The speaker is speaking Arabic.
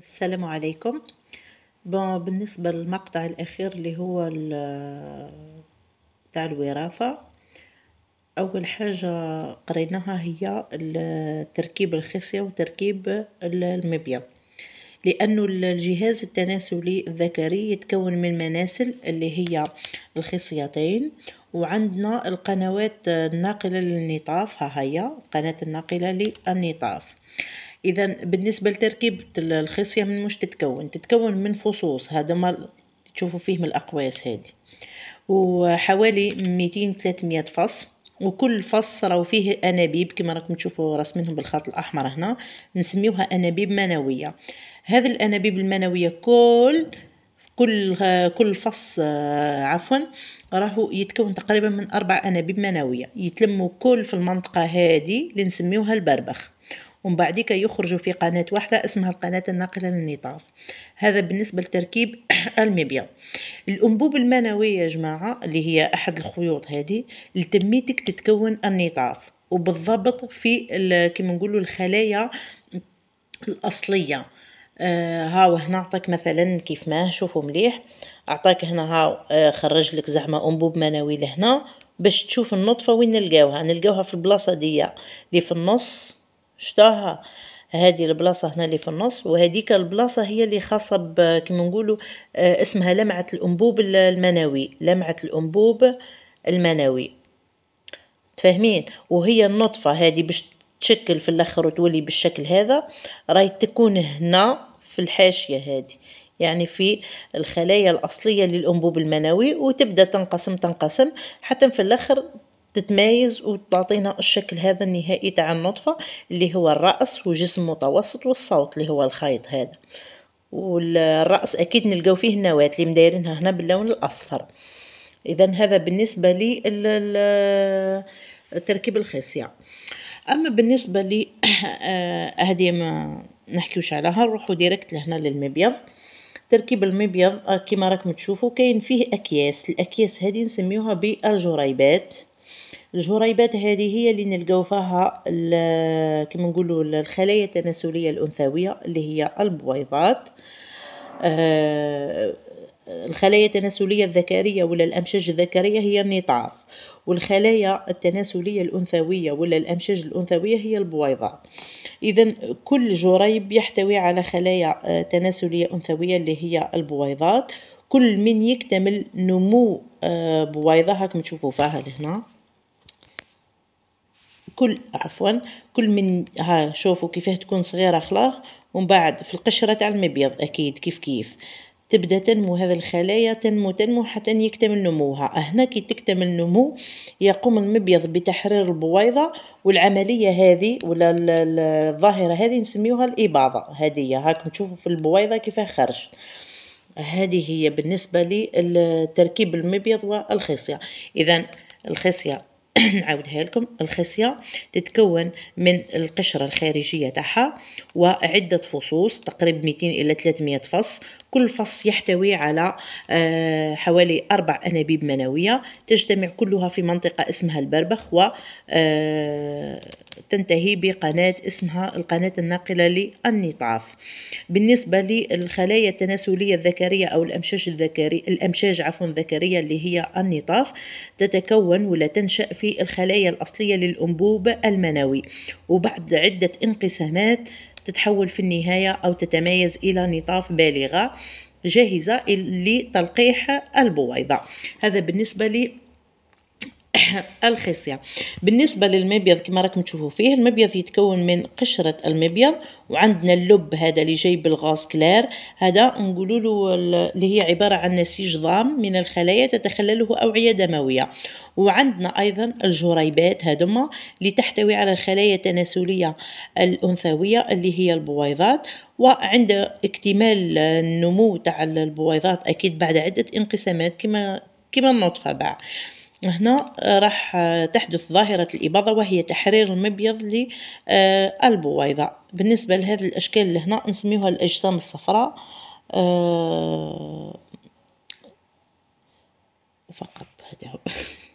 السلام عليكم بون بالنسبة للمقطع الأخير اللي هو تاع الوراثة أول حاجة قريناها هي تركيب الخصية وتركيب المبيض لأن الجهاز التناسلي الذكري يتكون من مناسل اللي هي الخصيتين وعندنا القنوات الناقلة للنطاف ها هي القناة الناقلة للنطاف إذا بالنسبة لتركيبة الخصية من مش تتكون تتكون من فصوص هذا ما تشوفوا فيه من الأقواس هذه وحوالي 200 300 فص وكل فص راهو فيه انابيب كما راكم تشوفوا رسمينهم بالخط الاحمر هنا نسميوها انابيب منويه هذه الانابيب المنويه كل كل كل فص آه، عفوا راهو يتكون تقريبا من اربع انابيب منويه يتلموا كل في المنطقه هذه اللي نسميوها البربخ ومن بعديك يخرجوا في قناة واحدة اسمها القناة الناقلة للنطاف هذا بالنسبة لتركيب الميبيان الأنبوب المنوي يا جماعة اللي هي أحد الخيوط هذه لتميتك تتكون النطاف وبالضبط في كما نقولوا الخلايا الأصلية آه هاو هنا عطاك مثلا كيف ما شوفوا مليح عطاك هنا هاو آه خرج لك زعما انبوب منوي لهنا باش تشوف النطفه وين نلقاوها نلقاوها في البلاصه ديا اللي في النص شتاها هذه البلاصه هنا اللي في النص وهذيك البلاصه هي اللي خاصه كما نقولوا آه، اسمها لمعه الانبوب المنوي لمعه الانبوب المنوي تفهمين وهي النطفه هذه باش تشكل في الاخر وتولي بالشكل هذا راهي تكون هنا في الحاشيه هذه يعني في الخلايا الأصلية للأنبوب المنوي وتبدأ تنقسم تنقسم حتى في الآخر تتمايز وتعطينا الشكل هذا النهائي تاع النطفة اللي هو الرأس وجسم متوسط والصوت اللي هو الخيط هذا والرأس أكيد نلقاو فيه النواة اللي مدايرينها هنا باللون الأصفر إذا هذا بالنسبة لي تركيب الخصية أما بالنسبة لي آه، هذه ما نحكيوش عليها نروحو ديريكت لهنا للمبيض تركيب المبيض آه، كما راكم تشوفوا كاين فيه أكياس الأكياس هذه نسميوها بالجريبات الجريبات هذه هي اللي نلقاو فيها كما نقولوا الخلايا التناسليه الانثويه اللي هي البويضات آه، الخلايا التناسليه الذكريه ولا الامشاج الذكريه هي النطاف والخلايا التناسليه الانثويه ولا الامشاج الانثويه هي البويضه اذا كل جريب يحتوي على خلايا آه، تناسليه انثويه اللي هي البويضات كل من يكتمل نمو آه، بويضه هاك تشوفوا فيها لهنا كل عفوا كل من ها شوفوا كيفاه تكون صغيره خلاص ومن بعد في القشره تاع المبيض اكيد كيف كيف تبدا تنمو هذه الخلايا تنمو تنمو حتى يكتمل نموها هنا كي تكتمل النمو يقوم المبيض بتحرير البويضه والعمليه هذه ولا الظاهره هذه نسميوها الاباضه هذه هاكم تشوفوا في البويضه كيفاه خرجت هذه هي بالنسبه لتركيب المبيض والخصيه اذا الخصيه نعاودها لكم الخصيه تتكون من القشره الخارجيه تاعها وعده فصوص تقريبا 200 الى 300 فص كل فص يحتوي على آه، حوالي اربع انابيب منويه تجتمع كلها في منطقه اسمها البربخ و آه، تنتهي بقناه اسمها القناه الناقله للنطاف بالنسبه للخلايا التناسليه الذكريه او الامشاج الذكري الامشاج عفوا الذكريه اللي هي النطاف تتكون ولا تنشا في الخلايا الأصلية للأنبوب المنوي وبعد عدة انقسامات تتحول في النهاية أو تتميز إلى نطاف بالغة جاهزة لتلقيح البويضة هذا بالنسبة الخصية بالنسبة للمبيض كما راكم تشوفوا فيه المبيض يتكون من قشرة المبيض وعندنا اللب هذا اللي جاي بالغاز كلير هذا نقول له اللي هي عبارة عن نسيج ضام من الخلايا تتخلله أوعية دموية وعندنا أيضا الجريبات هذوما اللي تحتوي على الخلايا التناسلية الأنثوية اللي هي البويضات وعند اكتمال النمو تاع البويضات أكيد بعد عدة انقسامات كما كما النطفة باع هنا آه، راح آه، تحدث ظاهرة الإباضة وهي تحرير المبيض للبويضة آه، بالنسبة لهذه الأشكال اللي هنا نسميوها الأجسام الصفراء فقط هذا هو